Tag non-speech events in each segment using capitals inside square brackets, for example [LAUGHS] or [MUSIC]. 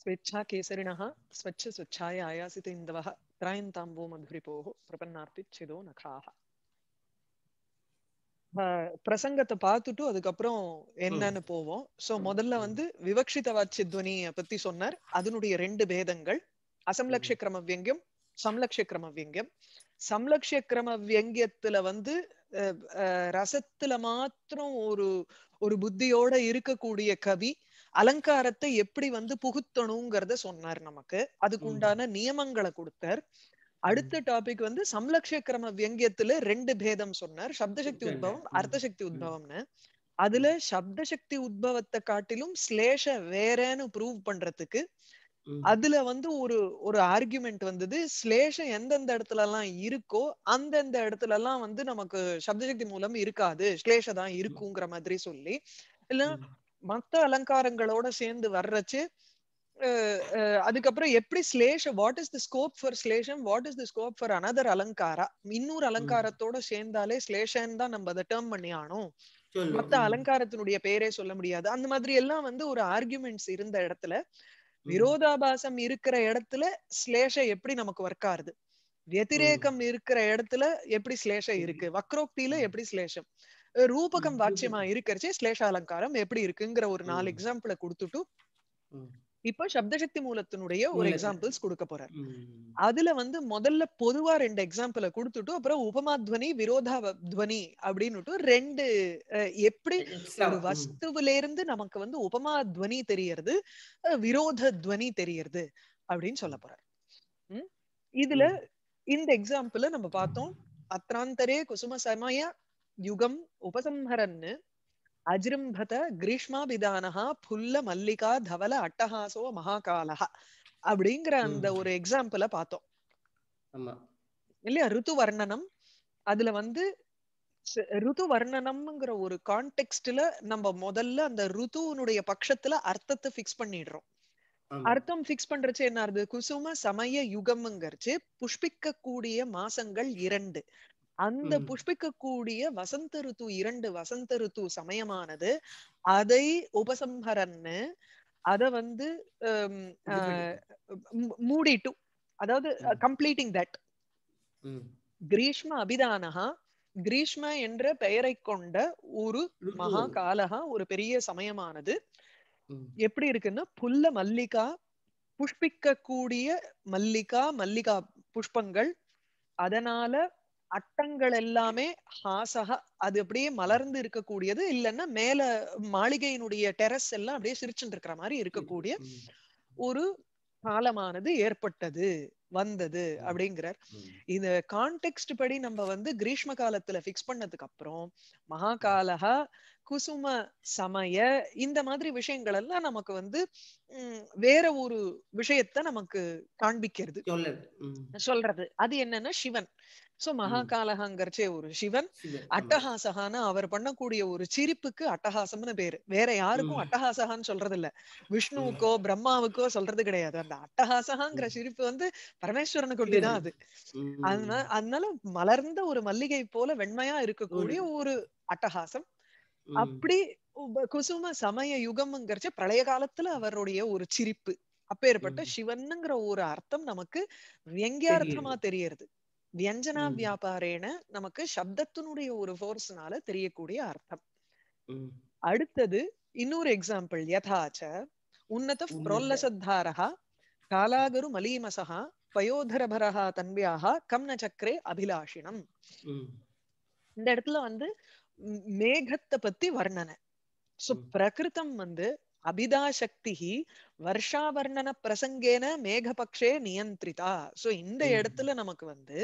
स्वेच्छा केसरिणः स्वच्छ திராயந்தாம்போ आयासितेन्दवः त्रायन्ताम्बोमधुरिपोः प्रपन्नार्तिच्छिदो நகாக பிரசங்கத்தை பார்த்துட்டு அதுக்கப்புறம் என்னன்னு போவோம் சோ முதல்ல வந்து விவக்ஷித வாச்சித்வனிய பத்தி சொன்னார் அதனுடைய ரெண்டு பேதங்கள் அசம்லட்சிய கிரம வியங்கியம் சம்லட்சிய கிரம வியங்கியம் சம்லட்சிய கிரம வியங்கியத்துல வந்து ரசத்துல மாத்திரம் ஒரு ஒரு புத்தியோட இருக்கக்கூடிய கவி அலங்காரத்தை எப்படி வந்து புகுத்தணுங்கிறத சொன்னார் நமக்கு அதுக்கு உண்டான நியமங்களை கொடுத்தார் அடுத்த டாபிக் வந்து சம்லக்ஷ கிரம வியங்கியத்துல ரெண்டு பேதம் சொன்னார் சப்தசக்தி உத்பவம் அர்த்தசக்தி உத்பவம்னு அதுல சப்தசக்தி உத்பவத்தை காட்டிலும் ஸ்லேஷ வேறன்னு ப்ரூவ் பண்றதுக்கு அதுல வந்து ஒரு ஒரு ஆர்குமெண்ட் வந்தது ஸ்லேஷம் எந்தெந்த இடத்துல எல்லாம் இருக்கோ அந்தந்த இடத்துல எல்லாம் வந்து நமக்கு சப்தசக்தி மூலம் இருக்காது ஸ்லேஷ தான் இருக்குங்கிற மாதிரி சொல்லி இல்ல மத்த அலங்காரங்களோட சேர்ந்து வர்றச்சு அதுக்கப்புறம் எப்படி ஸ்லேஷ what is the scope for ஸ்லேஷம் what is the scope for another அலங்காரா இன்னொரு அலங்காரத்தோட சேர்ந்தாலே ஸ்லேஷன் தான் நம்ம அதை டேர்ம் பண்ணி ஆனோம் மத்த அலங்காரத்தினுடைய பேரே சொல்ல முடியாது அந்த மாதிரி எல்லாம் வந்து ஒரு ஆர்குமெண்ட்ஸ் இருந்த இடத்துல விரோதாபாசம் இருக்கிற இடத்துல ஸ்லேஷ எப்படி நமக்கு ஒர்க் ஆகுது வெதிரேகம் இருக்கிற இடத்துல எப்படி ஸ்லேஷம் இருக்கு வக்ரோக்தியில எப்படி ஸ்லேஷம் ரூபகம் வாட்சியமா இருக்கிறச்சே ஸ்லேஷ அலங்காரம் எப்படி இருக்குங்கிற ஒரு நாலு எக்ஸாம்பிள கொடுத்துட்டு இப்ப சப்தசக்தி மூலத்தினுடைய ஒரு எக்ஸாம்பிள்ஸ் கொடுக்க போற அதுல வந்து முதல்ல பொதுவா ரெண்டு எக்ஸாம்பிள கொடுத்துட்டு அப்புறம் உபமாத்வனி விரோதா துவனி அப்படின்னுட்டு ரெண்டு எப்படி ஒரு வஸ்துவில இருந்து நமக்கு வந்து உபமா துவனி தெரியறது விரோத துவனி தெரியறது அப்படின்னு சொல்ல போறார் இதுல இந்த எக்ஸாம்பிள நம்ம பார்த்தோம் அத்ராந்தரே குசும சமய யுகம் உபசம்ஹரன் அஜிரும்பத கிரீஷ்மாபிதானஹா புல்ல மல்லிகா தவல அட்டஹாசோ மகாகாலஹா அப்படிங்கிற அந்த ஒரு எக்ஸாம்பிள பார்த்தோம் இல்லையா ருத்து வர்ணனம் அதுல வந்து ருது வர்ணனம்ங்கிற ஒரு கான்டெக்ட்ல நம்ம முதல்ல அந்த ருதுனுடைய பட்சத்துல அர்த்தத்தை பிக்ஸ் பண்ணிடுறோம் அர்த்தம் பிக்ஸ் பண்றச்சு என்ன குசும சமய யுகம்ங்கிறச்சு புஷ்பிக்க கூடிய மாசங்கள் இரண்டு அந்த புஷ்பிக்கக்கூடிய வசந்த ருத்து இரண்டு வசந்த ருத்து சமயமானது அதை உபசம்ஹரன்னு அத வந்து மூடிட்டு அதாவது கம்ப்ளீட்டிங் தட் கிரீஷ்ம அபிதானஹா கிரீஷ்ம என்ற பெயரை கொண்ட ஒரு மகா காலகா ஒரு பெரிய சமயமானது எப்படி இருக்குன்னா புல்ல மல்லிகா புஷ்பிக்க கூடிய மல்லிகா மல்லிகா புஷ்பங்கள் அதனால அட்டங்கள் எல்லாமே ஹாசக அது அப்படியே மலர்ந்து இருக்கக்கூடியது இல்லைன்னா மேல மாளிகையினுடைய டெரஸ் எல்லாம் அப்படியே சிரிச்சுட்டு இருக்கிற மாதிரி இருக்கக்கூடிய ஒரு காலமானது ஏற்பட்டது வந்தது அப்படிங்கிறார் இந்த கான்டெக்ட் படி நம்ம வந்து கிரீஷ்ம காலத்துல பிக்ஸ் பண்ணதுக்கு அப்புறம் மகாகாலகா குசும சமய இந்த மாதிரி விஷயங்கள் எல்லாம் நமக்கு வந்து வேற ஒரு விஷயத்த நமக்கு காண்பிக்கிறது சொல்றது அது என்னன்னா சிவன் சோ மகாகாலகாங்கிறச்சே ஒரு சிவன் அட்டஹாசகான அவர் பண்ணக்கூடிய ஒரு சிரிப்புக்கு அட்டஹாசம்னு பேரு வேற யாருக்கும் அட்டஹாசகான்னு சொல்றது இல்ல விஷ்ணுவுக்கோ பிரம்மாவுக்கோ சொல்றது கிடையாது அந்த அட்டஹாசகாங்கிற சிரிப்பு வந்து பரமேஸ்வரனுக்கு ஒட்டிதான் அது அதனால அதனால மலர்ந்த ஒரு மல்லிகை போல வெண்மையா இருக்கக்கூடிய ஒரு அட்டஹாசம் அப்படி குசும சமய யுகம்ங்கிறச்ச பழைய காலத்துல அவருடைய ஒரு சிரிப்பு அப்பேற்பட்ட சிவன்ங்கிற ஒரு அர்த்தம் நமக்கு வியங்கியார்த்தமா தெரியறது வியஞ்சனா வியாபாரேன நமக்கு சப்தத்தினுடைய ஒரு ஃபோர்ஸ்னால தெரியக்கூடிய அர்த்தம் அடுத்தது இன்னொரு எக்ஸாம்பிள் யதாச்ச உன்னத புரோல்லசத்தாரா காலாகரு மலீமசகா பயோதரபரஹா தன்வியாகா கம்ன சக்கரே அபிலாஷினம் இந்த இடத்துல வந்து மேகத்தை பத்தி வர்ணனை சோ பிரகிருதம் வந்து அபிதாசக்தி வருஷாவர்ணன பிரசங்கேன மேகபக்ஷே நியந்திரிதா சோ இந்த இடத்துல நமக்கு வந்து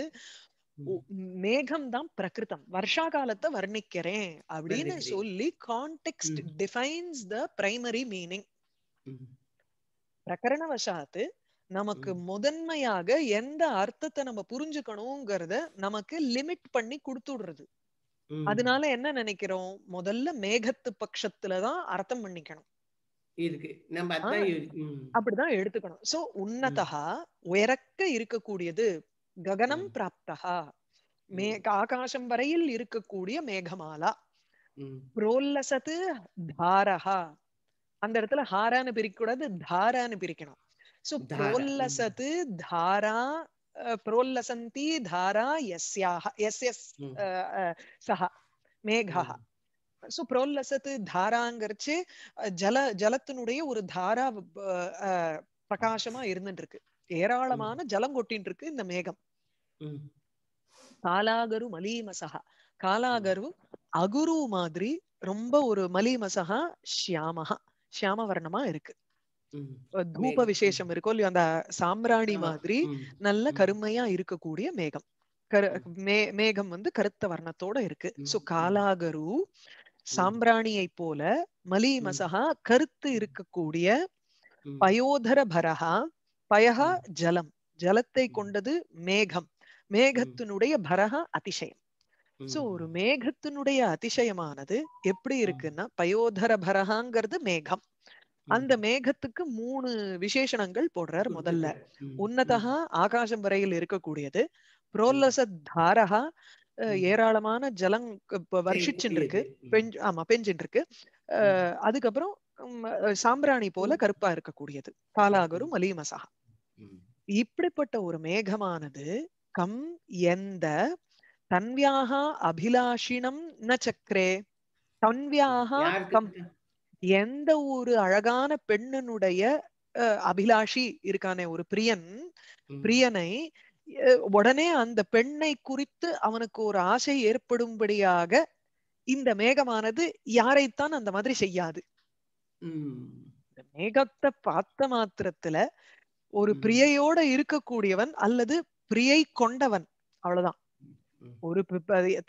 மேகம் தான் பிரகிருதம் வருஷா காலத்தை வர்ணிக்கிறேன் அப்படின்னு சொல்லி context defines the primary meaning பிரகரணவசாத்து நமக்கு முதன்மையாக எந்த அர்த்தத்தை நம்ம புரிஞ்சுக்கணுங்கிறத நமக்கு லிமிட் பண்ணி கொடுத்துடுறது அதனால என்ன நினைக்கிறோம் முதல்ல மேகத்து பட்சத்துலதான் அர்த்தம் பண்ணிக்கணும் அப்படிதான் எடுத்துக்கணும் சோ உன்னதா உயரக்க இருக்கக்கூடியது ககனம் பிராப்தா மே ஆகாசம் வரையில் இருக்கக்கூடிய மேகமாலா புரோல்லசத்து தாரஹா அந்த இடத்துல ஹாரான்னு பிரிக்க கூடாது தாரான்னு பிரிக்கணும் சோ புரோல்லசத்து தாரா புரோல்லசந்தி தாரா எஸ்யாக எஸ் எஸ் சஹா மேகா சோ புரோல்லசத்து தாராங்கிறச்சு ஜல ஜலத்தினுடைய ஒரு தாரா பிரகாசமா இருந்துட்டு இருக்கு ஏராளமான ஜலம் கொட்டின் இருக்கு இந்த மேகம் காலாகரு மலிமசகா காலாகரு அகுரு மாதிரி ரொம்ப ஒரு மலிமசகா ஷியாமகா ஷியாம வர்ணமா இருக்கு தூப விசேஷம் இருக்கும் இல்லையோ அந்த சாம்பிராணி மாதிரி நல்ல கருமையா இருக்கக்கூடிய மேகம் கரு மே மேகம் வந்து கருத்த வர்ணத்தோட இருக்கு சோ காலாகரு சாம்பிராணியை போல மலிமசகா கருத்து இருக்கக்கூடிய பயோதர பரஹா பயகா ஜலம் ஜலத்தை கொண்டது மேகம் மேகத்தினுடைய பரஹா அதிசயம் சோ ஒரு மேகத்தினுடைய அதிசயமானது எப்படி இருக்குன்னா பயோதர பரஹாங்கிறது மேகம் அந்த மேகத்துக்கு மூணு விசேஷணங்கள் போடுறார் முதல்ல உன்னதகா ஆகாசம் வரையில் இருக்கக்கூடியது புரோல்லச தாரகா ஏராளமான ஜலம் வருஷிச்சுட்டு இருக்கு பெஞ்சு ஆமா பெஞ்சுட்டு இருக்கு அதுக்கப்புறம் சாம்பிராணி போல கருப்பா இருக்கக்கூடியது காலாகரும் மலீமசகா இப்படிப்பட்ட ஒரு மேகமானது கம் எந்த தன்வியாக அபிலாஷினம் ந சக்கரே தன்வியாக கம் எந்த ஒரு அழகான பெண்ணனுடைய அபிலாஷி இருக்கானே ஒரு பிரியன் பிரியனை உடனே அந்த பெண்ணை குறித்து அவனுக்கு ஒரு ஆசை ஏற்படும்படியாக இந்த மேகமானது யாரைத்தான் அந்த மாதிரி செய்யாது மேகத்தை பார்த்த மாத்திரத்துல ஒரு பிரியையோட இருக்கக்கூடியவன் அல்லது பிரியை கொண்டவன் அவ்வளவுதான் ஒரு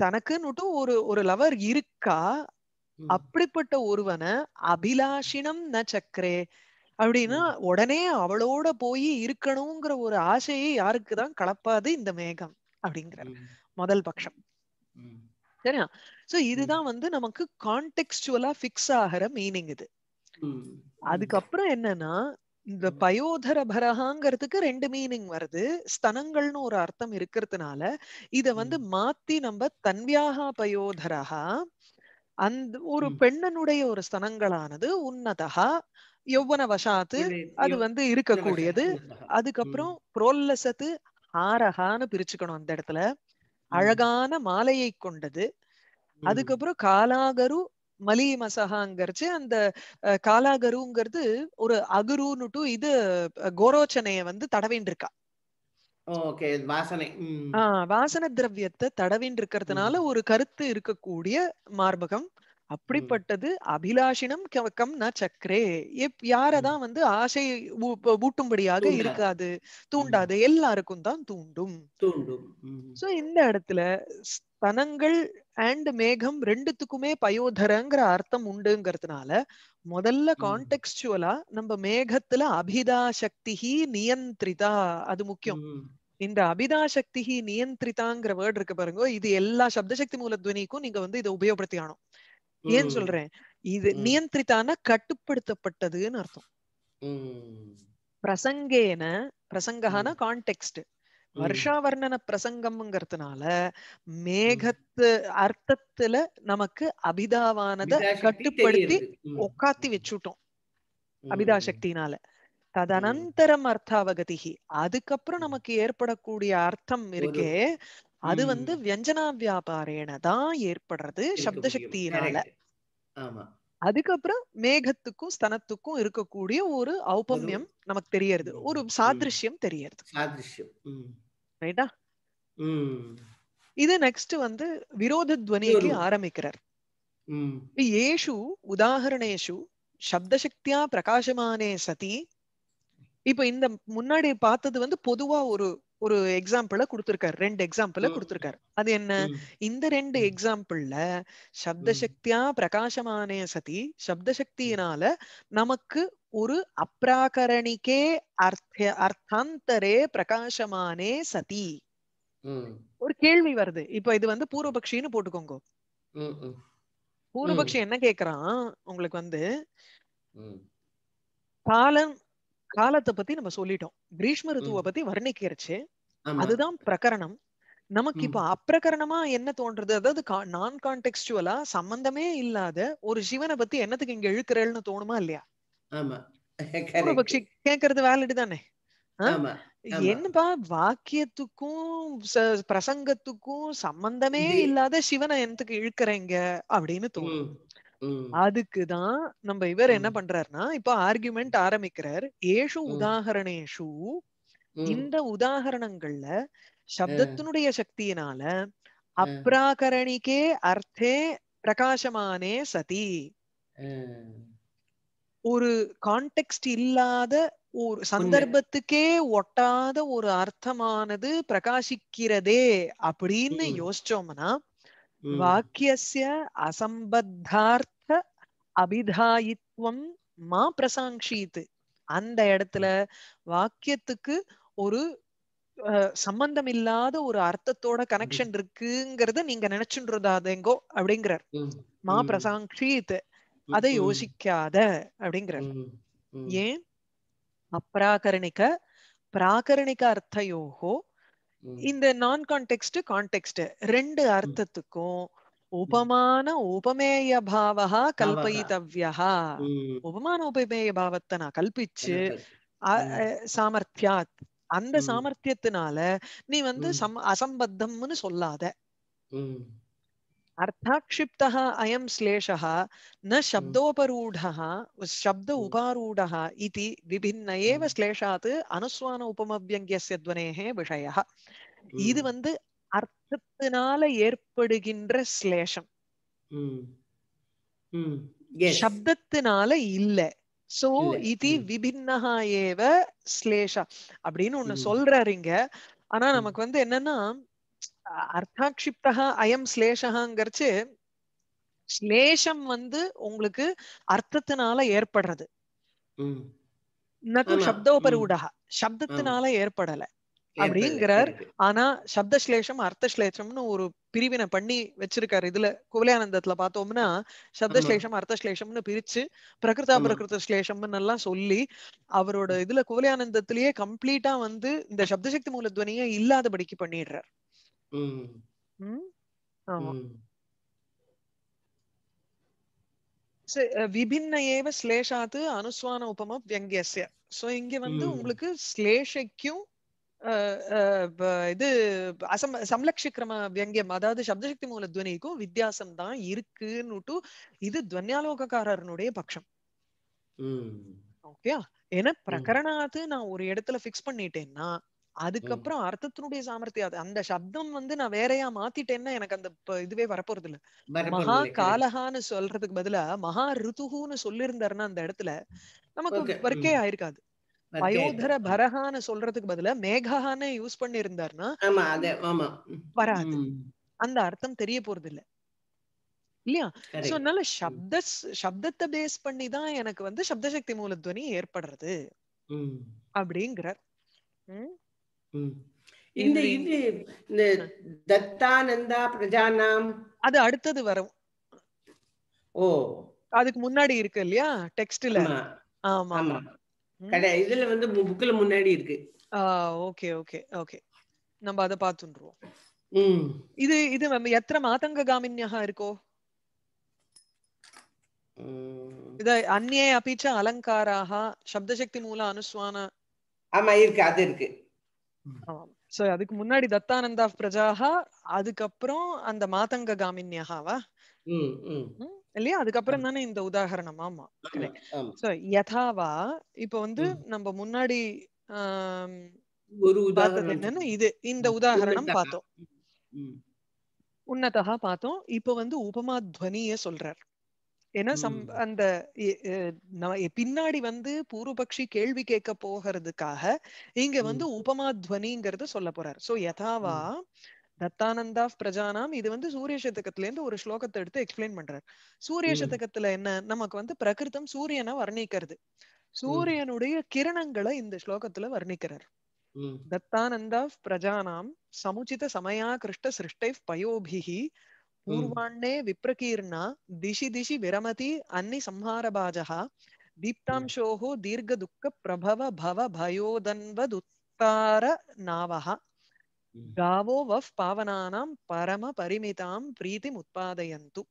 தனக்குன்னுட்டு ஒரு ஒரு லவர் இருக்கா அப்படிப்பட்ட ஒருவனை அபிலாஷினம் ந சக்கரே அப்படின்னா உடனே அவளோட போய் இருக்கணுங்கிற ஒரு ஆசையை யாருக்குதான் கலப்பாது இந்த மேகம் அப்படிங்கிற முதல் பட்சம் சரியா சோ இதுதான் வந்து நமக்கு கான்டெக்ஸ்டுவலா பிக்ஸ் ஆகிற மீனிங் இது அதுக்கப்புறம் என்னன்னா இந்த பயோதர பரகாங்கிறதுக்கு ரெண்டு மீனிங் வருது ஸ்தனங்கள்னு ஒரு அர்த்தம் இருக்கிறதுனால இத வந்து மாத்தி நம்ம தன்வியாகா பயோதரகா அந்த ஒரு பெண்ணனுடைய ஒரு ஸ்தனங்களானது உன்னதகா யௌவன வசாத்து அது வந்து இருக்கக்கூடியது அதுக்கப்புறம் புரோல்லசத்து ஆரகான்னு பிரிச்சுக்கணும் அந்த இடத்துல அழகான மாலையை கொண்டது அதுக்கப்புறம் காலாகரு மலி அந்த காலாகருங்கிறது ஒரு அகுருன்னுட்டு இது கோரோச்சனைய வந்து தடவின்னு இருக்கா வாசனை ஆஹ் வாசன திரவியத்தை தடவின் இருக்கிறதுனால ஒரு கருத்து இருக்கக்கூடிய மார்பகம் அப்படிப்பட்டது அபிலாஷினம் கவக்கம் ந சக்கரே எப் யாரதான் வந்து ஆசை ஊட்டும்படியாக இருக்காது தூண்டாது எல்லாருக்கும் தான் தூண்டும் சோ இந்த இடத்துல ஸ்தனங்கள் அண்ட் மேகம் ரெண்டுத்துக்குமே பயோதரங்கிற அர்த்தம் உண்டுங்கிறதுனால முதல்ல கான்டெக்சுவலா நம்ம மேகத்துல அபிதா சக்தி நியந்திரிதா அது முக்கியம் இந்த அபிதா சக்தி நியந்திரிதாங்கிற வேர்டு இருக்கு பாருங்க இது எல்லா சப்தசக்தி மூல துவனிக்கும் நீங்க வந்து இதை உபயோகப்படுத்தி ஆனும் ஏன் சொல்றேன் இது நியந்திரித்தான கட்டுப்படுத்தப்பட்டதுன்னு அர்த்தம் பிரசங்கேன பிரசங்கான கான்டெக்ட் வருஷாவர்ணன பிரசங்கம்ங்கிறதுனால மேகத்து அர்த்தத்துல நமக்கு அபிதாவானத கட்டுப்படுத்தி உக்காத்தி வச்சுட்டோம் அபிதா சக்தினால ததனந்தரம் அர்த்தாவகதிகி அதுக்கப்புறம் நமக்கு ஏற்படக்கூடிய அர்த்தம் இருக்கே அது வந்து வியஞ்சனா வியாபாரேன தான் ஏற்படுறது சப்த சக்தியினால அதுக்கப்புறம் மேகத்துக்கும் ஸ்தனத்துக்கும் இருக்கக்கூடிய ஒரு ஔபம்யம் நமக்கு தெரியறது ஒரு சாதிருஷ்யம் தெரியறது ரைட்டா இது நெக்ஸ்ட் வந்து விரோத துவனிக்கு ஆரம்பிக்கிறார் ஏஷு உதாகரணேஷு சப்தசக்தியா பிரகாசமானே சதி இப்ப இந்த முன்னாடி பார்த்தது வந்து பொதுவா ஒரு ஒரு எக்ஸாம்பிள கொடுத்திருக்காரு ரெண்டு எக்ஸாம்பிள கொடுத்திருக்காரு அது என்ன இந்த ரெண்டு எக்ஸாம்பிள்ல சப்த சக்தியா பிரகாசமானே சதி சப்த சக்தியினால நமக்கு ஒரு அப்ராகரணிக்கே அர்த்த அர்த்தாந்தரே பிரகாசமானே சதி ஒரு கேள்வி வருது இப்ப இது வந்து பூர்வபக்ஷின்னு போட்டுக்கோங்க பூர்வபக்ஷி என்ன கேக்குறான் உங்களுக்கு வந்து காலம் காலத்தை பத்தி நம்ம சொல்லிட்டோம் கிரீஷ்ம ரித்துவ பத்தி வர்ணிக்கிறச்சு அதுதான் பிரகரணம் நமக்கு இப்ப அப்பிரகரணமா என்ன தோன்றது அதாவது நான் கான்டெக்சுவலா சம்பந்தமே இல்லாத ஒரு சிவனை பத்தி என்னத்துக்கு இங்க இழுக்கிறேன்னு தோணுமா இல்லையா கேக்குறது வேலிடு தானே என்னப்பா வாக்கியத்துக்கும் பிரசங்கத்துக்கும் சம்பந்தமே இல்லாத சிவனை என்னத்துக்கு இழுக்கிறேங்க அப்படின்னு தோணும் அதுக்குதான் நம்ம இவர் என்ன பண்றாருன்னா இப்ப ஆர்குமெண்ட் ஆரம்பிக்கிறார் ஏஷு உதாகரணேஷு இந்த உதாகரணங்கள்ல சப்தத்தினுடைய சக்தியினால அப்ராகரணிக்கே அர்த்தே பிரகாசமானே சதி ஒரு கான்டெக்ட் இல்லாத ஒரு சந்தர்ப்பத்துக்கே ஒட்டாத ஒரு அர்த்தமானது பிரகாசிக்கிறதே அப்படின்னு யோசிச்சோம்னா వాక్యస్య அசம்பத்தார்த்த அபிதாயித்வம் மா பிரசாங்கித்து அந்த இடத்துல வாக்கியத்துக்கு ஒரு சம்பந்தம் இல்லாத ஒரு அர்த்தத்தோட கனெக்ஷன் இருக்குங்கிறத நீங்க நினைச்சுன்றதாதெங்கோ அப்படிங்கிறார் மா பிரசாங்கித் அதை யோசிக்காத அப்படிங்கிறார் ஏன் அப்ராகரணிக பிராகரணிக்க அர்த்தயோகோ இந்த நான் கான்டெக்ட் கான்டெக்ட் ரெண்டு அர்த்தத்துக்கும் உபமான உபமேய பாவா கல்பயித்தவியா உபமான உபமேய பாவத்தை நான் கல்பிச்சு சாமர்த்தியாத் அந்த சாமர்த்தியத்தினால நீ வந்து சம் அசம்பத்தம்னு சொல்லாத அர்த்தாட்சிப்தா அயம் ஸ்லேஷா ந சப்தோபரூடா சப்த உபாரூடா இது विभिन्न एव श्लेषात् अनुस्वान उपमव्यङ्ग्यस्य இது வந்து அர்த்தத்தினால ஏற்படுகின்ற ஸ்லேஷம் சப்தத்தினால இல்ல சோ இது விபின்னஹா ஏவ ஸ்லேஷா அப்படின்னு ஒண்ணு சொல்றாருங்க ஆனா நமக்கு வந்து என்னன்னா அர்த்தாட்சிப்தா அயம் ஸ்லேஷகாங்கிறச்சு ஸ்லேஷம் வந்து உங்களுக்கு அர்த்தத்தினால ஏற்படுறது நக்கு சப்தோபரூடா சப்தத்தினால ஏற்படல அப்படிங்கிறார் ஆனா சப்த ஸ்லேஷம் அர்த்த ஸ்லேஷம்னு ஒரு பிரிவினை பண்ணி வச்சிருக்காரு இதுல குவலியானந்தத்துல பார்த்தோம்னா சப்த ஸ்லேஷம் அர்த்த ஸ்லேஷம்னு பிரிச்சு பிரகிருதா பிரகிருத ஸ்லேஷம்னு எல்லாம் சொல்லி அவரோட இதுல குவலியானந்தத்திலேயே கம்ப்ளீட்டா வந்து இந்த சப்தசக்தி மூலத்வனிய இல்லாதபடிக்கு பண்ணிடுறார் விபின்ன ஏவ ஸ்லேஷாத்து அனுஸ்வான உபம வியங்கியசிய சோ இங்க வந்து உங்களுக்கு ஸ்லேஷைக்கும் இது அசம் சம்லக்ஷிக்கிரம வியங்கியம் அதாவது சப்தசக்தி மூல துவனிக்கும் வித்தியாசம் தான் இருக்குன்னுட்டு இது துவன்யாலோகக்காரனுடைய பட்சம் ஓகே ஏன்னா பிரகரணாத்து நான் ஒரு இடத்துல பிக்ஸ் பண்ணிட்டேன்னா அதுக்கப்புறம் அர்த்தத்தினுடைய சாமர்த்தியம் அது அந்த சப்தம் வந்து நான் வேறையா மாத்திட்டேன்னா எனக்கு அந்த இதுவே வரப்போறது இல்ல மகா காலஹான்னு சொல்றதுக்கு பதிலா மகா ரிதுகுன்னு சொல்லியிருந்தாருன்னா அந்த இடத்துல நமக்கு வர்க்கே ஆயிருக்காது பயோதர பரஹான்னு சொல்றதுக்கு பதிலா மேகஹானே யூஸ் பண்ணி இருந்தாருன்னா வராது அந்த அர்த்தம் தெரிய போறது இல்ல இல்லையா சோ அதனால சப்த சப்தத்தை பேஸ் பண்ணி தான் எனக்கு வந்து சப்தசக்தி மூலத்வனி ஏற்படுறது அப்படிங்கிறார் இந்த இது தத்தானந்தா பிரஜானாம் அது அடுத்தது வரும் ஓ அதுக்கு முன்னாடி இருக்கு இல்லையா டெக்ஸ்ட்ல ஆமா ஆமா இதுல வந்து புக்ல முன்னாடி இருக்கு ஓகே ஓகே ஓகே நம்ம அத பாத்துன்றோம் இது இது எத்தனை மாதங்க காமின்யா இருக்கோ இத அந்நே அபிச்ச அலங்காராக சப்தசக்தி மூல அனுஸ்வான ஆமா இருக்கு அது இருக்கு சோ அதுக்கு முன்னாடி தத்தானந்தா பிரஜாகா அதுக்கப்புறம் அந்த மாதங்க காமின்யாவா இல்லையா அதுக்கப்புறம் தானே இந்த உதாகரணம் ஆமா சோ யதாவா இப்ப வந்து நம்ம முன்னாடி ஒரு என்னன்னா இது இந்த உதாகரணம் பார்த்தோம் உன்னதா பார்த்தோம் இப்ப வந்து உபமா துவனிய சொல்றார் ஏன்னா சம் அந்த பின்னாடி வந்து பூர்வபக்ஷி கேள்வி கேட்க போகிறதுக்காக இங்க வந்து உபமா துவனிங்கிறது சொல்ல போறாரு சோ யதாவா தத்தானந்தா பிரஜானாம் இது வந்து சூரிய சதகத்துல இருந்து ஒரு ஸ்லோகத்தை எடுத்து எக்ஸ்பிளைன் பண்றாரு சூரிய சதகத்துல என்ன நமக்கு வந்து பிரகிருதம் சூரியனை வர்ணிக்கிறது சூரியனுடைய கிரணங்களை இந்த ஸ்லோகத்துல வர்ணிக்கிறார் தத்தானந்தா பிரஜானாம் சமுச்சித சமயா கிருஷ்ட சிருஷ்டை பயோபிகி పూర్వాణ్ణే విప్రకీర్ణ దిశి దిశి విరమతి అన్ని సంహారభాజ దీప్తాంశోః దీర్ఘ దుఃఖ ప్రభవ భవ భయోదన్వదుత్తార నావః గావో వఫ్ పావనానాం పరమ పరిమితాం ప్రీతిం ఉత్పాదయంతు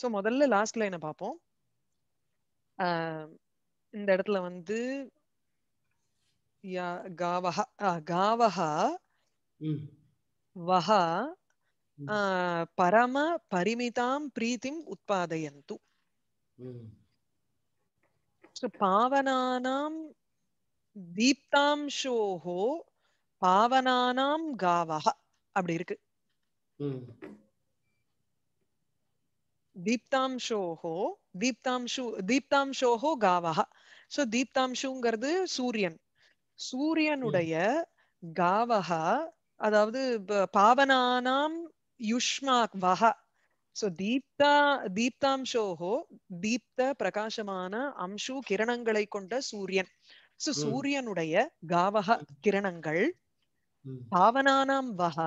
ஸோ முதல்ல லாஸ்ட் லைனை பார்ப்போம் இந்த இடத்துல வந்து காவஹா காவஹா வஹா பரம பரிமிதாம் பிரீத்திம் உற்பாதையந்து பாவனானாம் தீப்தாம்சோஹோ பாவனானாம் காவக அப்படி இருக்கு சோ சூரியன் சூரியனுடைய காவஹா அதாவது பாவனானாம் வஹ சோ தீப்தா தீப்தாம்சோஹோ தீப்த பிரகாசமான அம்சு கிரணங்களை கொண்ட சூரியன் சோ சூரியனுடைய காவக கிரணங்கள் பாவனானாம் வஹ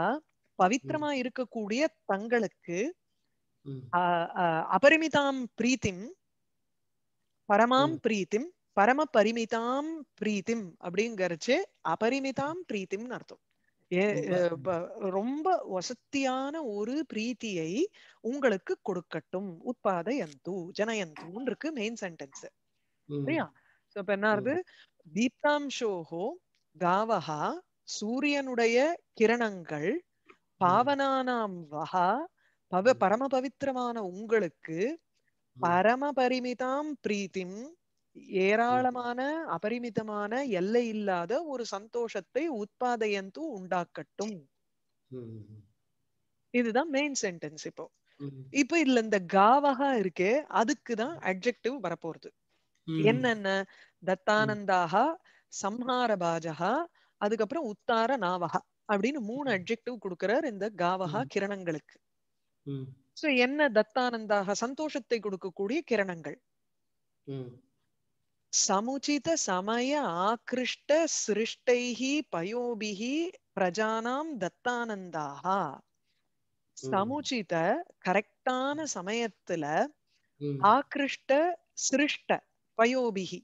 பவித்திரமா இருக்கக்கூடிய தங்களுக்கு அபரிமிதாம் பிரீத்திம் பரமாம் பிரீத்திம் பரம பரிமிதாம் பிரீத்திம் அப்படிங்கறச்சு அபரிமிதாம் பிரீத்திம்னு அர்த்தம் ரொம்ப வசத்தியான ஒரு பிரீத்தியை உங்களுக்கு கொடுக்கட்டும் உட்பாத எந்து இருக்கு மெயின் சென்டென்ஸ் சரியா சோ இப்ப என்ன ஆகுது தீப்தாம்சோகோ காவஹா சூரியனுடைய கிரணங்கள் பாவனானாம் வஹா பவ பரம பவித்திரமான உங்களுக்கு பரம பரிமிதாம் பிரீத்திம் ஏராளமான அபரிமிதமான எல்லை இல்லாத ஒரு சந்தோஷத்தை உத்பாதையந்து உண்டாக்கட்டும் இதுதான் மெயின் சென்டென்ஸ் இப்போ இப்ப இதுல இந்த காவகா இருக்கே அதுக்குதான் அட்ஜெக்டிவ் வரப்போறது என்னென்ன தத்தானந்தாகா சம்ஹார பாஜகா அதுக்கப்புறம் உத்தார நாவகா அப்படின்னு மூணு அட்ஜெக்டிவ் கொடுக்கிறார் இந்த காவகா கிரணங்களுக்கு சோ என்ன தத்தானந்தாக சந்தோஷத்தை கொடுக்கக்கூடிய கிரணங்கள் சமுச்சித சமய ஆகிருஷ்ட சிருஷ்டைஹி பயோபிஹி பிரஜானாம் தத்தானந்தாக சமுச்சித கரெக்டான சமயத்துல ஆகிருஷ்ட சிருஷ்ட பயோபிகி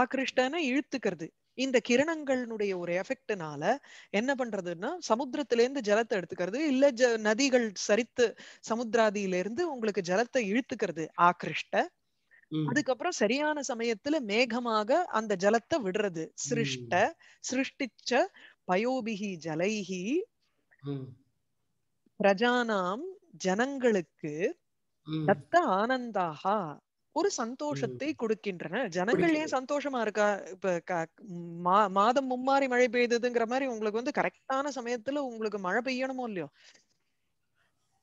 ஆகிருஷ்டன இழுத்துக்கிறது இந்த கிரணங்களுடைய ஒரு எஃபெக்ட்னால என்ன பண்றதுன்னா சமுத்திரத்துல இருந்து ஜலத்தை எடுத்துக்கிறது இல்ல நதிகள் சரித்து சமுத்திராதியில இருந்து உங்களுக்கு ஜலத்தை இழுத்துக்கிறது ஆகிருஷ்ட அதுக்கப்புறம் சரியான சமயத்துல மேகமாக அந்த ஜலத்தை விடுறது சிருஷ்ட சிருஷ்டிச்ச பயோபிகி ஜலைகி பிரஜானாம் ஜனங்களுக்கு தத்த ஆனந்தாக ஒரு சந்தோஷத்தை கொடுக்கின்றன ஜனங்கள் ஏன் சந்தோஷமா இருக்கா இப்ப மாதம் மும்மாறி மழை பெய்ததுங்கிற மாதிரி உங்களுக்கு வந்து கரெக்டான சமயத்துல உங்களுக்கு மழை பெய்யணுமோ இல்லையோ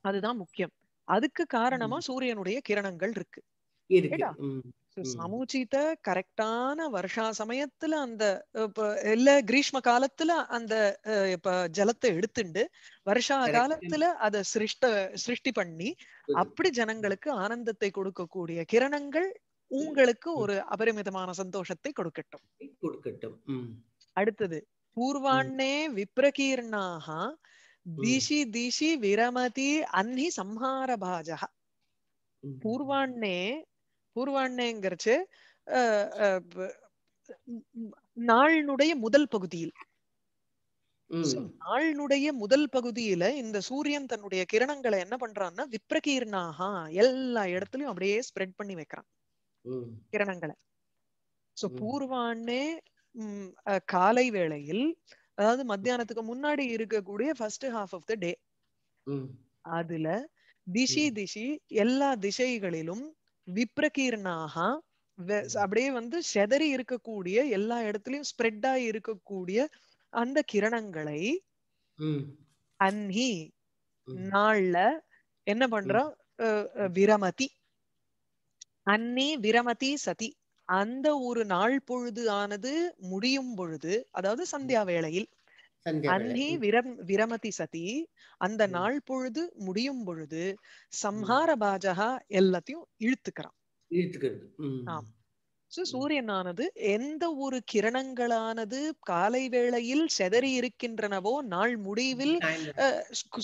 அதுதான் முக்கியம் அதுக்கு காரணமா சூரியனுடைய கிரணங்கள் இருக்கு சமுச்சித கரெக்டான வருஷா சமயத்துல அந்த இல்ல கிரீஷ்ம காலத்துல அந்த இப்ப ஜலத்தை எடுத்துண்டு வருஷா காலத்துல அத சிருஷ்ட சிருஷ்டி பண்ணி அப்படி ஜனங்களுக்கு ஆனந்தத்தை கொடுக்கக்கூடிய கிரணங்கள் உங்களுக்கு ஒரு அபரிமிதமான சந்தோஷத்தை கொடுக்கட்டும் கொடுக்கட்டும் அடுத்தது பூர்வாண்ணே விப்ரகீர்ணாக தீஷி தீஷி விரமதி அன்னி சம்ஹார பாஜக பூர்வாண்ணே பூர்வாண்ணேங்கிறச்சு நாளினுடைய முதல் பகுதியில் நாளினுடைய முதல் பகுதியில இந்த சூரியன் தன்னுடைய கிரணங்களை என்ன பண்றான்னா விப்ரகீர்ணாகா எல்லா இடத்துலயும் அப்படியே ஸ்ப்ரெட் பண்ணி வைக்கிறான் கிரணங்களை சோ பூர்வாண்ணே காலை வேளையில் அதாவது மத்தியானத்துக்கு முன்னாடி இருக்கக்கூடிய first half of the day அதுல திசி திசி எல்லா திசைகளிலும் விப்ரகீர்ணாக அப்படியே வந்து செதறி இருக்கக்கூடிய எல்லா இடத்துலயும் ஸ்ப்ரெட் ஆகி இருக்கக்கூடிய அந்த கிரணங்களை அன்னி நாள்ல என்ன பண்றோம் விரமதி அன்னி விரமதி சதி அந்த ஒரு நாள் பொழுது ஆனது முடியும் பொழுது அதாவது சந்தியா வேளையில் அன்னி விரம் விரமதி சதி அந்த நாள் பொழுது முடியும் பொழுது சம்ஹார பாஜகா எல்லாத்தையும் இழுத்துக்கிறான் ஆம் சூரியனானது எந்த ஒரு கிரணங்களானது காலை வேளையில் செதறி இருக்கின்றனவோ நாள் முடிவில்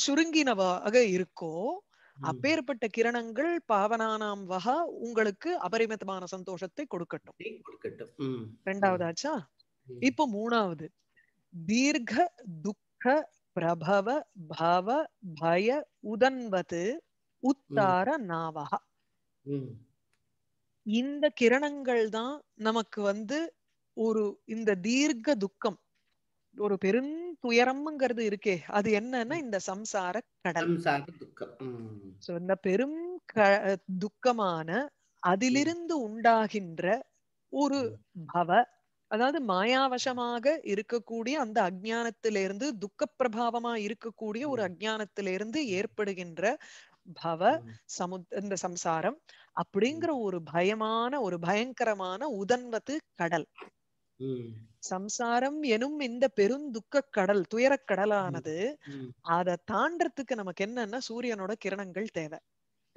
சுருங்கினவாக இருக்கோ அப்பேற்பட்ட கிரணங்கள் பாவனானாம் வகா உங்களுக்கு அபரிமிதமான சந்தோஷத்தை கொடுக்கட்டும் கொடுக்கட்டும் ரெண்டாவது ஆச்சா இப்போ மூணாவது தீர்க்க துக்க பிரபவ பவ பய உதன்வது உத்தார நாவகா இந்த கிரணங்கள் தான் நமக்கு வந்து ஒரு இந்த தீர்க்க துக்கம் ஒரு பெரும் துயரம்ங்கிறது இருக்கே அது என்னன்னா இந்த சம்சார கடல் சோ இந்த பெரும் துக்கமான அதிலிருந்து உண்டாகின்ற ஒரு பவ அதாவது மாயாவசமாக இருக்கக்கூடிய அந்த அஜானத்திலிருந்து துக்க பிரபாவமா இருக்கக்கூடிய ஒரு அஜானத்திலிருந்து ஏற்படுகின்ற பவ சமுத் இந்த சம்சாரம் அப்படிங்கிற ஒரு பயமான ஒரு பயங்கரமான உதன்வத்து கடல் சம்சாரம் எனும் இந்த பெருந்துக்க கடல் துயரக்கடலானது அதை தாண்டறதுக்கு நமக்கு என்னன்னா சூரியனோட கிரணங்கள் தேவை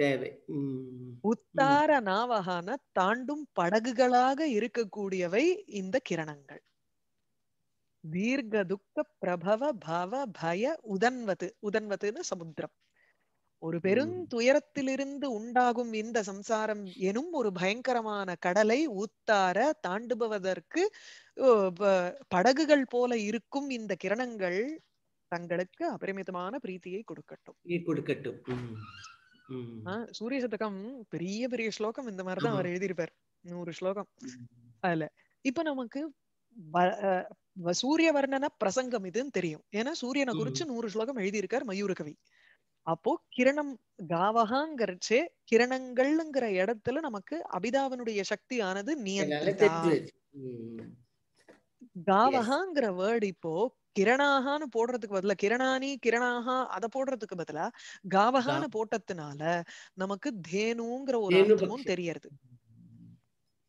தேவை உத்தார நாவகான தாண்டும் படகுகளாக இருக்கக்கூடியவை இந்த கிரணங்கள் தீர்க்க துக்க பிரபவ பவ பய உதன்வது உதன்வதுன்னு சமுத்திரம் ஒரு பெருந்துயரத்திலிருந்து உண்டாகும் இந்த சம்சாரம் எனும் ஒரு பயங்கரமான கடலை ஊத்தார தாண்டுபவதற்கு படகுகள் போல இருக்கும் இந்த கிரணங்கள் தங்களுக்கு அபரிமிதமான பிரீத்தியை கொடுக்கட்டும் கொடுக்கட்டும் சூரிய சதகம் பெரிய பெரிய ஸ்லோகம் இந்த மாதிரிதான் அவர் எழுதியிருப்பார் நூறு ஸ்லோகம் அதுல இப்ப நமக்கு சூரிய வர்ணன பிரசங்கம் இதுன்னு தெரியும் ஏன்னா சூரியனை குறிச்சு நூறு ஸ்லோகம் எழுதியிருக்கார் மயூர கவி அப்போ கிரணம் காவகாங்கிறச்சு கிரணங்கள்ங்கிற இடத்துல நமக்கு அபிதாவனுடைய சக்தி ஆனது நியந்திரா காவகாங்கிற வேர்டு இப்போ கிரணாகான்னு போடுறதுக்கு பதிலா கிரணானி கிரணாகா அத போடுறதுக்கு பதிலா காவகான்னு போட்டதுனால நமக்கு தேனுங்கிற ஒரு அர்த்தமும் தெரியறது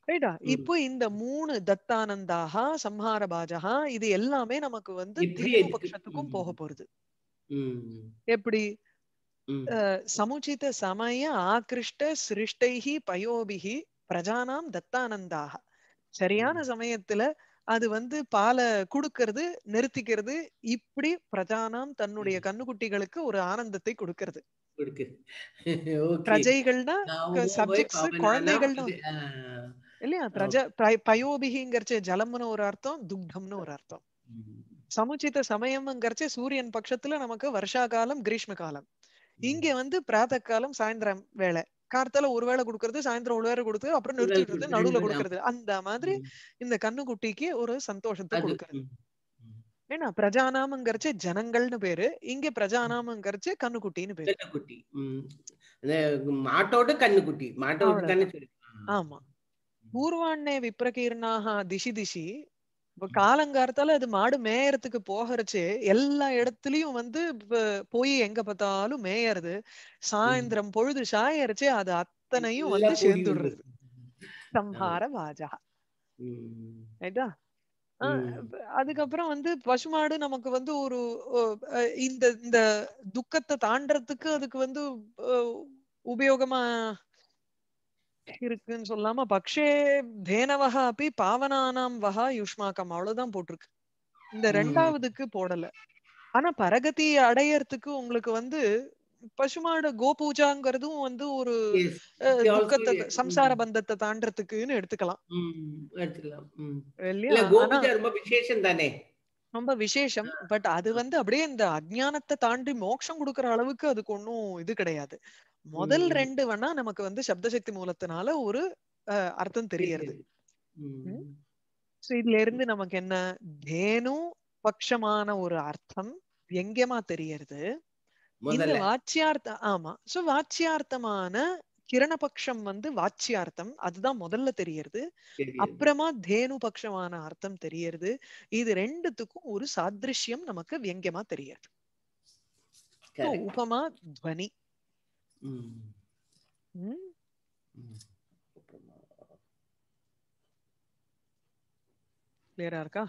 ரைட்டா இப்போ இந்த மூணு தத்தானந்தாகா சம்ஹார பாஜகா இது எல்லாமே நமக்கு வந்து பட்சத்துக்கும் போக போறது எப்படி சமுச்சித சமய ஆகிருஷ்ட சிருஷ்டைகி பயோபிகி பிரஜானாம் தத்தானந்தாக சரியான சமயத்துல அது வந்து பாலை கொடுக்கறது நிறுத்திக்கிறது இப்படி பிரஜானாம் தன்னுடைய கண்ணுக்குட்டிகளுக்கு ஒரு ஆனந்தத்தை கொடுக்கறது [LAUGHS] பிரஜைகள்னா சப்ஜெக்ட்ஸ் குழந்தைகள்னா இல்லையா பிரஜா பயோபிகிங்கிறச்ச ஜலம்னு ஒரு அர்த்தம் துக்தம்னு ஒரு அர்த்தம் சமுச்சித சமயம்ங்கிறச்ச சூரியன் பட்சத்துல நமக்கு வருஷா காலம் கிரீஷ்ம காலம் இங்க வந்து பிராத காலம் சாயந்தரம் வேலை கார்த்தால ஒரு வேளை குடுக்கறது சாயந்தரம் ஒரு வேளை கொடுத்து அப்புறம் நிறுத்திட்டு நடுவுல குடுக்கறது அந்த மாதிரி இந்த கண்ணுக்குட்டிக்கு ஒரு சந்தோஷத்தை கொடுக்கறது ஏன்னா பிரஜானாமங்கிறச்சு ஜனங்கள்னு பேரு இங்க பிரஜானாமங்கிறச்சு கண்ணுக்குட்டின்னு பேரு கண்ணுக்குட்டி மாட்டோட கண்ணுக்குட்டி மாட்டோட ஆமா பூர்வாண்ணே விப்ரகீர்ணாக திசி திசி இப்ப காலங்காலத்தால அது மாடு மேயறதுக்கு போகிறச்சு எல்லா இடத்துலயும் வந்து போய் எங்க பார்த்தாலும் மேயறது சாயந்திரம் பொழுது சாயறச்சு அது அத்தனையும் வந்து சேர்ந்துடுறது சம்ஹார வாஜா ரைட்டா அதுக்கப்புறம் வந்து பசுமாடு நமக்கு வந்து ஒரு இந்த இந்த துக்கத்தை தாண்டறதுக்கு அதுக்கு வந்து உபயோகமா இருக்குன்னு சொல்லாம பக்ஷே தேனவகா அப்படி பாவனானாம் வகா யுஷ்மாக்கம் அவ்வளவுதான் போட்டிருக்கு இந்த ரெண்டாவதுக்கு போடல ஆனா பரகதி அடையறதுக்கு உங்களுக்கு வந்து பசுமாட பூஜாங்கிறதும் வந்து ஒரு துக்கத்தை சம்சார பந்தத்தை தாண்டறதுக்குன்னு எடுத்துக்கலாம் எடுத்துக்கலாம் ரொம்ப விசேஷம் பட் அது வந்து அப்படியே இந்த அஜானத்தை தாண்டி மோட்சம் கொடுக்கற அளவுக்கு அதுக்கு ஒன்னும் இது கிடையாது முதல் ரெண்டு வேணா நமக்கு வந்து சப்தசக்தி மூலத்தினால ஒரு அர்த்தம் தெரியறது இதுல இருந்து நமக்கு என்ன தேனு பட்சமான ஒரு அர்த்தம் எங்கேமா தெரியறது இந்த வாட்சியார்த்த ஆமா சோ வாட்சியார்த்தமான கிரணபக்ஷம் வந்து வாட்சியார்த்தம் அதுதான் முதல்ல தெரியறது அப்புறமா தேனு பட்சமான அர்த்தம் தெரியறது இது ரெண்டுத்துக்கும் ஒரு சாதிருஷ்யம் நமக்கு வியங்கியமா தெரியாது உபமா துவனி கிளியரா இருக்கா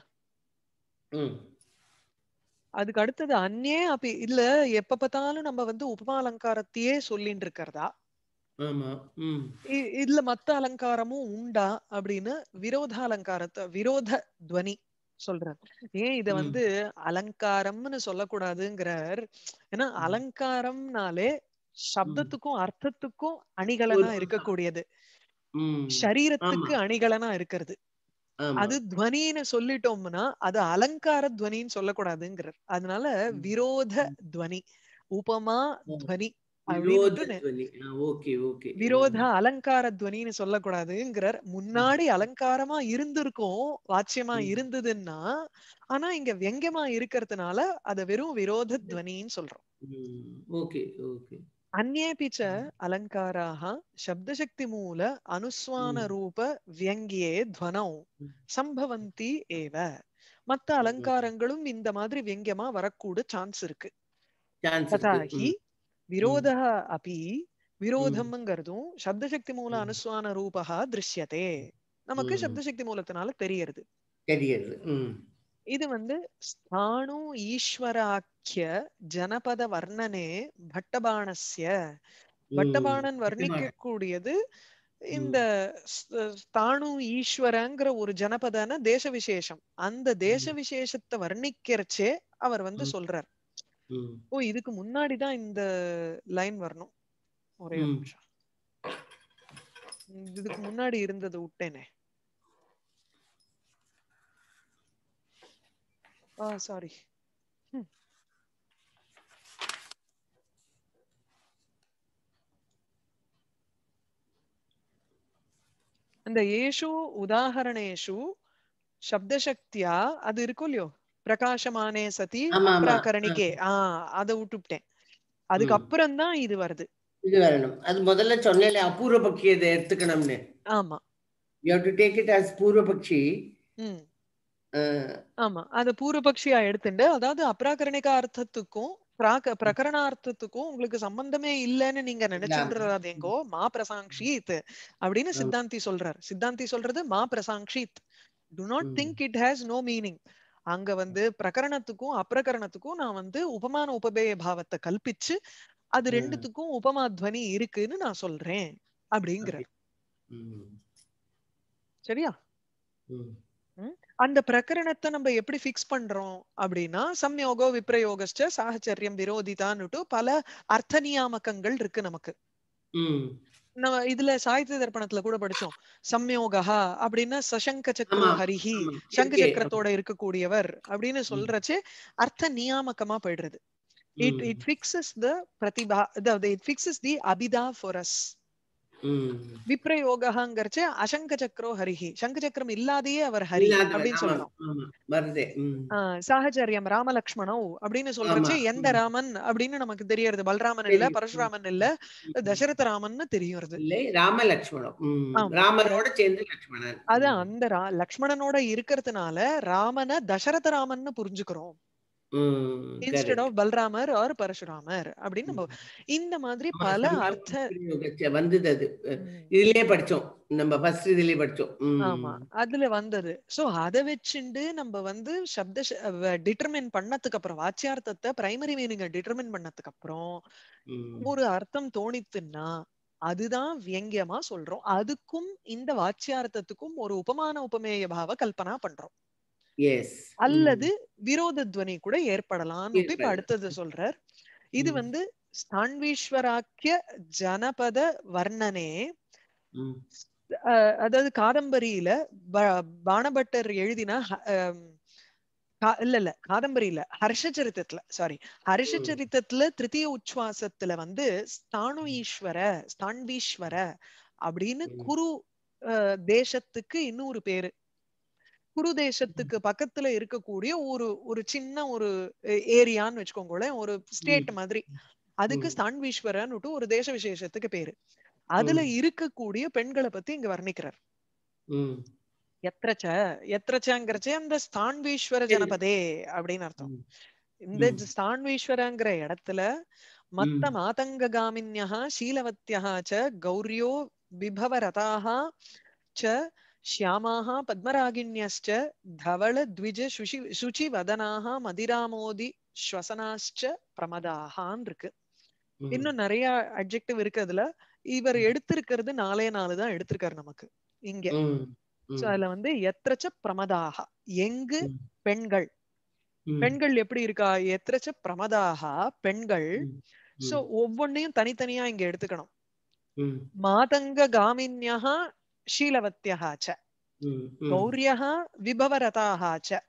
அதுக்கு அடுத்தது அந்நே அப்ப இல்ல எப்ப பார்த்தாலும் நம்ம வந்து உபமா அலங்காரத்தையே சொல்லிட்டு இருக்கிறதா இதுல மத்த அலங்காரமும் உண்டா அப்படின்னு விரோத அலங்காரத்தை விரோத துவனி சொல்ற ஏன் இத வந்து அலங்காரம்னு சொல்லக்கூடாதுங்கிறார் ஏன்னா அலங்காரம்னாலே சப்தத்துக்கும் அர்த்தத்துக்கும் அணிகலனா இருக்கக்கூடியது சரீரத்துக்கு அணிகலனா இருக்கிறது அது துவனின்னு சொல்லிட்டோம்னா அது அலங்கார துவனின்னு சொல்லக்கூடாதுங்கிறார் அதனால விரோத துவனி உபமா துவனி விரோத அலங்கார துவனின்னு சொல்லக்கூடாதுங்கிறார் முன்னாடி அலங்காரமா இருந்திருக்கும் வாட்சியமா இருந்ததுன்னா ஆனா இங்க வெங்கமா இருக்கிறதுனால அத வெறும் விரோத துவனின்னு சொல்றோம் ஓகே ஓகே అన్యేపి చ అలంకారాः శబ్దశక్తిమూల மத்த அலங்காரங்களும் இந்த மாதிரி வியங்கியமா வரக்கூட சான்ஸ் இருக்கு ததாகி விரோத அபி விரோதம்ங்கிறதும் சப்தசக்தி மூல அனுஸ்வான ரூபா திருஷ்யதே நமக்கு சப்தசக்தி மூலத்தினால தெரியறது தெரியறது இது வந்து ஸ்தானு ஈஸ்வராக் முக்கிய ஜனபத வர்ணனே பட்டபாணஸ்ய பட்டபாணன் வர்ணிக்கக்கூடியது இந்த தானு ஈஸ்வரங்கிற ஒரு ஜனபதன தேச விசேஷம் அந்த தேச விசேஷத்தை வர்ணிக்கிறச்சே அவர் வந்து சொல்றார் ஓ இதுக்கு முன்னாடிதான் இந்த லைன் வரணும் ஒரே நிமிஷம் இதுக்கு முன்னாடி இருந்தது விட்டேனே ஆ சாரி அந்த ஏஷு உதாகரணேஷு சப்தசக்தியா அது இருக்கும் இல்லையோ பிரகாசமானே சதி பிராகரணிக்கே ஆஹ் அதை விட்டுப்பிட்டேன் அதுக்கப்புறம் தான் இது வருது இது வரணும் அது முதல்ல சொன்னேன் இதை எடுத்துக்கணும்னு ஆமா you to take it as பூர்வபக்ஷி ஆமா அத பூர்வபக்ஷியா எடுத்துண்டு அதாவது அப்ராகரணிக அர்த்தத்துக்கும் பிரகரணார்த்தத்துக்கும் உங்களுக்கு சம்பந்தமே இல்லைன்னு நீங்க நினைச்சுன்றதேங்கோ மா பிரசாங்ஷித் அப்படின்னு சித்தாந்தி சொல்றாரு சித்தாந்தி சொல்றது மா பிரசாங்ஷீத் do not think it has no meaning அங்க வந்து பிரகரணத்துக்கும் அப்பிரகரணத்துக்கும் நான் வந்து உபமான உபபேய பாவத்தை கல்பிச்சு அது ரெண்டுத்துக்கும் உபமாத்வனி இருக்குன்னு நான் சொல்றேன் அப்படிங்கிற சரியா அந்த பிரகரணத்தை நம்ம எப்படி பிக்ஸ் பண்றோம் அப்படின்னா சம்யோகோ விப்ரயோகஸ்ட சாகச்சரியம் விரோதிதான்னுட்டு பல அர்த்த நியாமகங்கள் இருக்கு நமக்கு நம்ம இதுல சாகித்ய தர்ப்பணத்துல கூட படிச்சோம் சம்யோகா அப்படின்னா சசங்க சக்கரம் ஹரிஹி சங்க சக்கரத்தோட இருக்கக்கூடியவர் அப்படின்னு சொல்றச்சு அர்த்த நியாமகமா போயிடுறது இட் இட் பிக்சஸ் த பிரதிபா இட் பிக்சஸ் தி அபிதா ஃபார் அஸ் விப்ர அசங்க சக்கரோ ஹரிஹி சங்க சக்கரம் இல்லாதையே அவர் ஹரி அப்படின்னு சொல்லணும் சாகச்சரியம் ராமலக்ஷ்மணோ அப்படின்னு சொல்றச்சு எந்த ராமன் அப்படின்னு நமக்கு தெரியறது பல்ராமன் இல்ல பரசுராமன் இல்ல தசரத ராமன் தெரியறது ராமலோட சேர்ந்து லக்ஷ்மணன் அது அந்த லக்ஷ்மணனோட இருக்கிறதுனால ராமன தசரத ராமன் புரிஞ்சுக்கிறோம் இன்ஸ்டெட் ஆஃப் பல்ராமர் ஆர் பரசுராமர் அப்படின்னு நம்ம இந்த மாதிரி பல அர்த்த வந்தது இதுலயே படிச்சோம் நம்ம ஃபர்ஸ்ட் இதுலயே படிச்சோம் ஆமா அதுல வந்தது சோ அத வெச்சுண்டு நம்ம வந்து சப்த டிட்டர்மின் பண்ணதுக்கு அப்புறம் வாச்சியார்த்தத்தை பிரைமரி மீனிங்க டிட்டர்மின் பண்ணதுக்கு அப்புறம் ஒரு அர்த்தம் தோணித்துன்னா அதுதான் வியங்கியமா சொல்றோம் அதுக்கும் இந்த வாச்சியார்த்தத்துக்கும் ஒரு உபமான உபமேய பாவ கல்பனா பண்றோம் அல்லது விரோத துவனி கூட ஏற்படலாம் இப்ப அடுத்தது சொல்றார் இது வந்து ஸ்தான்வீஸ்வராக்கிய ஜனபத வர்ணனே அதாவது காதம்பரியில பானபட்டர் எழுதினா இல்ல இல்ல காதம்பரியில ஹர்ஷச்சரித்தத்துல சாரி ஹர்ஷச்சரித்தத்துல திருத்திய உச்சுவாசத்துல வந்து ஸ்தானு ஈஸ்வர ஸ்தான்வீஸ்வர அப்படின்னு குரு தேசத்துக்கு இன்னொரு பேரு குரு தேசத்துக்கு பக்கத்துல இருக்கக்கூடிய ஒரு ஒரு சின்ன ஒரு ஏரியான்னு வச்சுக்கோங்களேன் ஒரு ஸ்டேட் மாதிரி அதுக்கு ஸ்தான்வீஸ்வரன் ஒரு தேச விசேஷத்துக்கு பேரு அதுல இருக்கக்கூடிய பெண்களை பத்தி இங்க வர்ணிக்கிறார் எத்திரச்ச எத்திரச்சங்கிறச்சே அந்த ஸ்தான்வீஸ்வர ஜனபதே அப்படின்னு அர்த்தம் இந்த ஸ்தான்வீஸ்வரங்கிற இடத்துல மத்த மாதங்க காமின்யா சீலவத்தியா ச கௌரியோ விபவரதாகா ச தவள पद्मरागिण्यश्च சுஷி शुचि शुचिवदनाः மதிராமோதி ஸ்வசனாச்ச பிரமதாகான் இருக்கு இன்னும் நிறைய அப்ஜெக்டிவ் இருக்கு அதுல இவர் எடுத்திருக்கிறது நாலே நாலு தான் எடுத்திருக்காரு நமக்கு இங்க சோ அதுல வந்து எத்திரச்ச பிரமதாக எங்கு பெண்கள் பெண்கள் எப்படி இருக்கா எத்திரச்ச பிரமதாக பெண்கள் சோ ஒவ்வொன்னையும் தனித்தனியா இங்க எடுத்துக்கணும் மாதங்க காமின்யா ஷீலவத்தியா ச கௌரியா விபவரதாக ச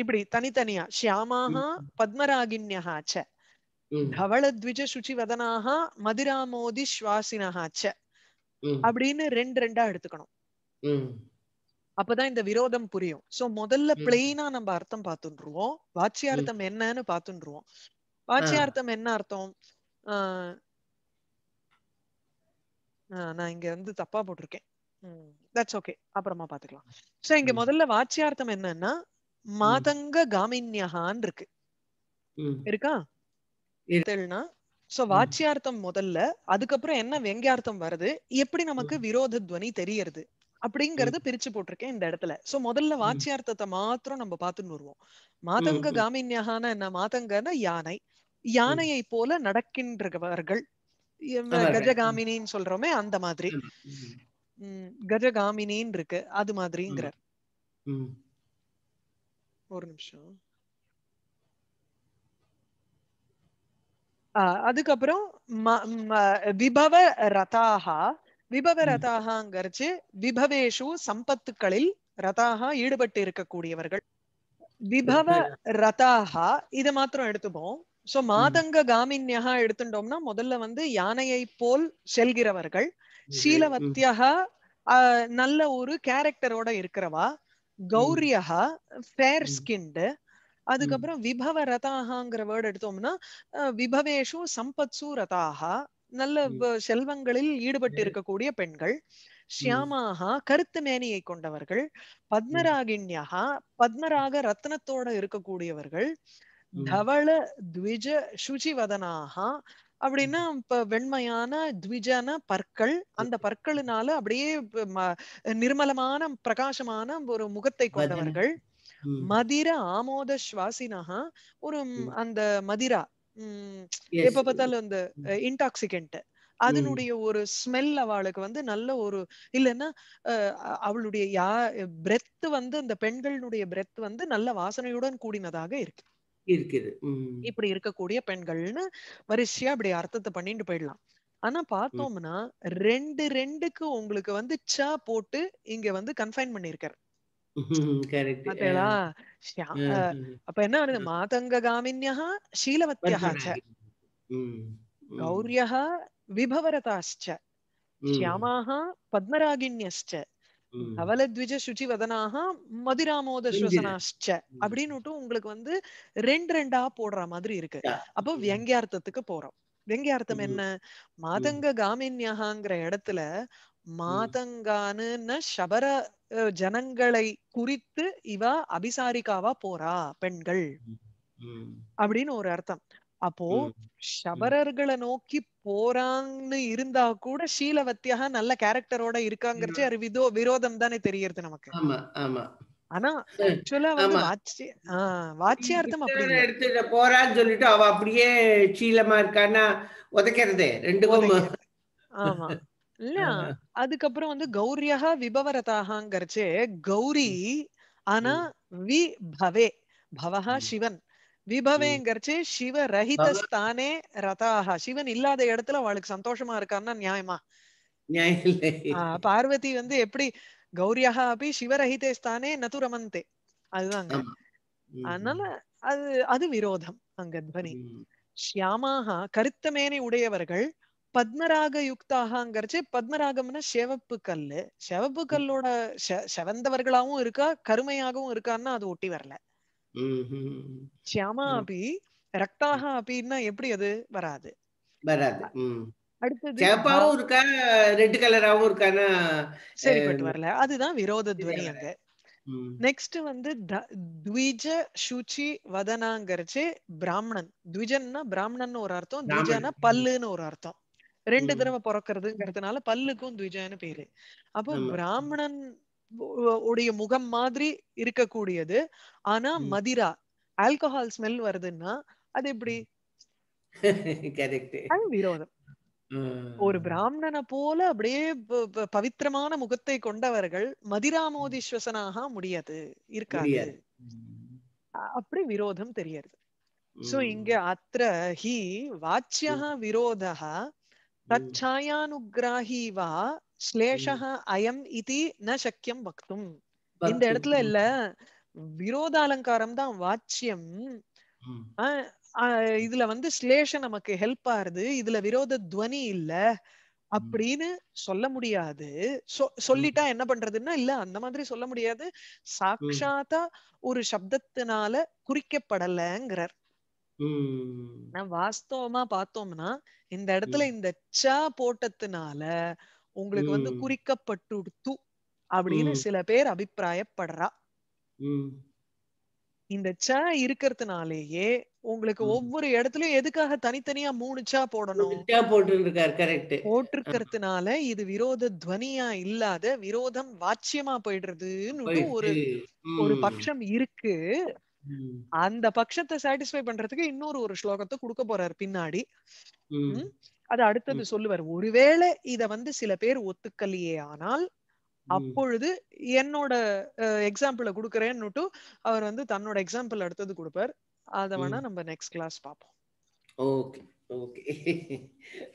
இப்படி தனித்தனியா ஷியாமா பத்மராகிண்யா ச தவளத்விஜ சுச்சிவதனாக மதிராமோதி சுவாசினஹா ச அப்படின்னு ரெண்டு ரெண்டா எடுத்துக்கணும் அப்பதான் இந்த விரோதம் புரியும் சோ முதல்ல பிளெயினா நம்ம அர்த்தம் பார்த்துருவோம் வாட்சியார்த்தம் என்னன்னு பார்த்துருவோம் வாட்சியார்த்தம் என்ன அர்த்தம் ஆஹ் நான் இங்க வந்து தப்பா போட்டிருக்கேன் தட்ஸ் ஓகே அப்புறமா பாத்துக்கலாம் சோ இங்க முதல்ல வாட்சியார்த்தம் என்னன்னா மாதங்க காமின்யஹான் இருக்கு இருக்கா சோ வாட்சியார்த்தம் முதல்ல அதுக்கப்புறம் என்ன வெங்கியார்த்தம் வருது எப்படி நமக்கு விரோத துவனி தெரியறது அப்படிங்கறத பிரிச்சு போட்டிருக்கேன் இந்த இடத்துல சோ முதல்ல வாட்சியார்த்தத்தை மாத்திரம் நம்ம பாத்துன்னு வருவோம் மாதங்க காமின்யான என்ன மாதங்கன்னா யானை யானையை போல நடக்கின்றவர்கள் கஜகாமினின்னு சொல்றோமே அந்த மாதிரி கஜகாமினின்னு இருக்கு அது மாதிரிங்கிற ஒரு நிமிஷம் அதுக்கப்புறம் விபவ ரதாகா விபவ ரதாகாங்கிறச்சு விபவேஷு சம்பத்துக்களில் ரதாகா ஈடுபட்டு இருக்கக்கூடியவர்கள் விபவ ரதாகா இத மாத்திரம் எடுத்துப்போம் சோ மாதங்க காமின்யா எடுத்துட்டோம்னா முதல்ல வந்து யானையை போல் செல்கிறவர்கள் சீலவத்தியா நல்ல ஒரு கேரக்டரோட இருக்கிறவா கௌரியஹா ஃபேர் ஸ்கின்டு அதுக்கப்புறம் விபவ ரதாகாங்கிற வேர்டு எடுத்தோம்னா விபவேஷு சம்பத்சு ரதாகா நல்ல செல்வங்களில் ஈடுபட்டு இருக்கக்கூடிய பெண்கள் ஷியாமாகா கருத்து மேனியை கொண்டவர்கள் பத்மராகிண்யா பத்மராக ரத்னத்தோட இருக்கக்கூடியவர்கள் தவள த்விஜ சுச்சிவதனாக அப்படின்னா இப்ப வெண்மையான த்விஜன பற்கள் அந்த பற்களினால அப்படியே நிர்மலமான பிரகாசமான ஒரு முகத்தை கொண்டவர்கள் மதிர ஆமோத சுவாசினஹா ஒரு அந்த மதிரா எப்ப பார்த்தாலும் அந்த இன்டாக்சிகன்ட் அதனுடைய ஒரு ஸ்மெல் அவளுக்கு வந்து நல்ல ஒரு இல்லைன்னா அவளுடைய யா பிரெத் வந்து அந்த பெண்களுடைய பிரெத் வந்து நல்ல வாசனையுடன் கூடினதாக இருக்கு இருக்குது இப்படி இருக்கக்கூடிய பெண்கள்னு வரிசையா அப்படி அர்த்தத்தை பண்ணிட்டு போயிடலாம் ஆனா பார்த்தோம்னா ரெண்டு ரெண்டுக்கு உங்களுக்கு வந்து ச போட்டு இங்க வந்து கன்ஃபைன் பண்ணிருக்கார் அப்ப என்ன மாதங்க காமின்யா சீலவத்தியாக கௌரியா விபவரதாச்ச ஷியாமாக பத்மராகிண்யஸ்ச அவலத்விஜ சுச்சி வதனாக மதிராமோத அப்படின்னுட்டு உங்களுக்கு வந்து ரெண்டு ரெண்டா போடுற மாதிரி இருக்கு அப்போ வியங்கியார்த்தத்துக்கு போறோம் வெங்கியார்த்தம் என்ன மாதங்க காமின்யாங்கிற இடத்துல மாதங்கான்னு சபர ஜனங்களை குறித்து இவா அபிசாரிக்காவா போறா பெண்கள் அப்படின்னு ஒரு அர்த்தம் அப்போ சபரர்களை நோக்கி போறாங்கன்னு இருந்தா கூட ஷீலவத்தியாக நல்ல கேரக்டரோட இருக்காங்கிறச்சு அது விதோ விரோதம் தானே தெரியறது நமக்கு ஆனா ஆக்சுவலா வந்து ஆஹ் வாட்சியார்த்தம் அப்படி எடுத்துட்டு போறான்னு சொல்லிட்டு அவ அப்படியே சீலமா இருக்கான்னா உதைக்கிறதே ரெண்டுக்கும் ஆமா இல்ல அதுக்கப்புறம் வந்து கௌரியாக விபவரதாகங்கிறச்சு கௌரி ஆனா வி பவே பவஹா சிவன் விபவேங்கிறச்சு சிவ ரஹிதஸ்தானே ரதாக சிவன் இல்லாத இடத்துல அவளுக்கு சந்தோஷமா இருக்கான்னா நியாயமா பார்வதி வந்து எப்படி கௌரியாக அப்படி சிவரஹிதே ஸ்தானே நது ரமந்தே அதுதாங்க அதனால அது அது விரோதம் அங்க துவனி ஷியாமாக கருத்தமேனை உடையவர்கள் பத்மராக யுக்தாகங்கிறச்சு பத்மராகம்னா செவப்பு கல்லு செவப்பு கல்லோட செவந்தவர்களாவும் இருக்கா கருமையாகவும் இருக்கான்னா அது ஒட்டி வரல சியாமா அப்படி ரக்தாக அப்படின்னா எப்படி அது வராது வராது அடுத்தது சேப்பாவும் இருக்கா ரெட் கலராவும் இருக்கானா சரிப்பட்டு வரல அதுதான் விரோத துவனி அங்க நெக்ஸ்ட் வந்து த்விஜ சுச்சி வதனாங்கிறச்சு பிராமணன் த்விஜன்னா பிராமணன் ஒரு அர்த்தம் த்விஜனா பல்லுன்னு ஒரு அர்த்தம் ரெண்டு தடவை பிறக்கிறதுங்கிறதுனால பல்லுக்கும் த்விஜான்னு பேரு அப்போ பிராமணன் உடைய முகம் மாதிரி இருக்கக்கூடியது ஆனா மதிரா ஆல்கஹால் ஸ்மெல் வருதுன்னா அது எப்படி [LAUGHS] விரோதம் ஒரு பிராமணனை போல அப்படியே பவித்திரமான முகத்தை கொண்டவர்கள் ஸ்வசனாக முடியாது இருக்காது அப்படி விரோதம் தெரியறது சோ இங்க அத்த ஹி வாச்சியா விரோதா தச்சாயானுகிராஹி வா ஸ்லேஷா அயம் இது ந சக்கியம் வக்தும் இந்த இடத்துல இல்ல விரோதாலங்காரம் தான் வாச்சியம் இதுல வந்து ஸ்லேஷ நமக்கு ஹெல்ப் ஆறுது இதுல விரோத துவனி இல்ல அப்படின்னு சொல்ல முடியாது சொல்லிட்டா என்ன பண்றதுன்னா இல்ல அந்த மாதிரி சொல்ல முடியாது சாட்சாத்தா ஒரு சப்தத்தினால குறிக்கப்படலங்கிறார் வாஸ்தவமா பார்த்தோம்னா இந்த இடத்துல இந்த ச போட்டத்தினால உங்களுக்கு வந்து குறிக்கப்பட்டு அப்படின்னு சில பேர் அபிப்பிராயப்படுறா இந்த ச இருக்கிறதுனாலேயே உங்களுக்கு ஒவ்வொரு இடத்துலயும் எதுக்காக தனித்தனியா மூணு சா போடணும் போட்டிருக்கிறதுனால இது விரோத துவனியா இல்லாத விரோதம் வாச்சியமா போயிடுறதுன்னு ஒரு ஒரு பட்சம் இருக்கு அந்த பட்சத்தை சாட்டிஸ்ஃபை பண்றதுக்கு இன்னொரு ஒரு ஸ்லோகத்தை கொடுக்க போறாரு பின்னாடி அது அடுத்தது சொல்லுவார் ஒருவேளை இத வந்து சில பேர் ஒத்துக்கலையே ஆனால் அப்பொழுது என்னோட எக்ஸாம்பிள குடுக்கறேன்னு அவர் வந்து தன்னோட எக்ஸாம்பிள் அடுத்தது கொடுப்பார் அத வேணா நம்ம நெக்ஸ்ட் கிளாஸ் பார்ப்போம் ஓகே ஓகே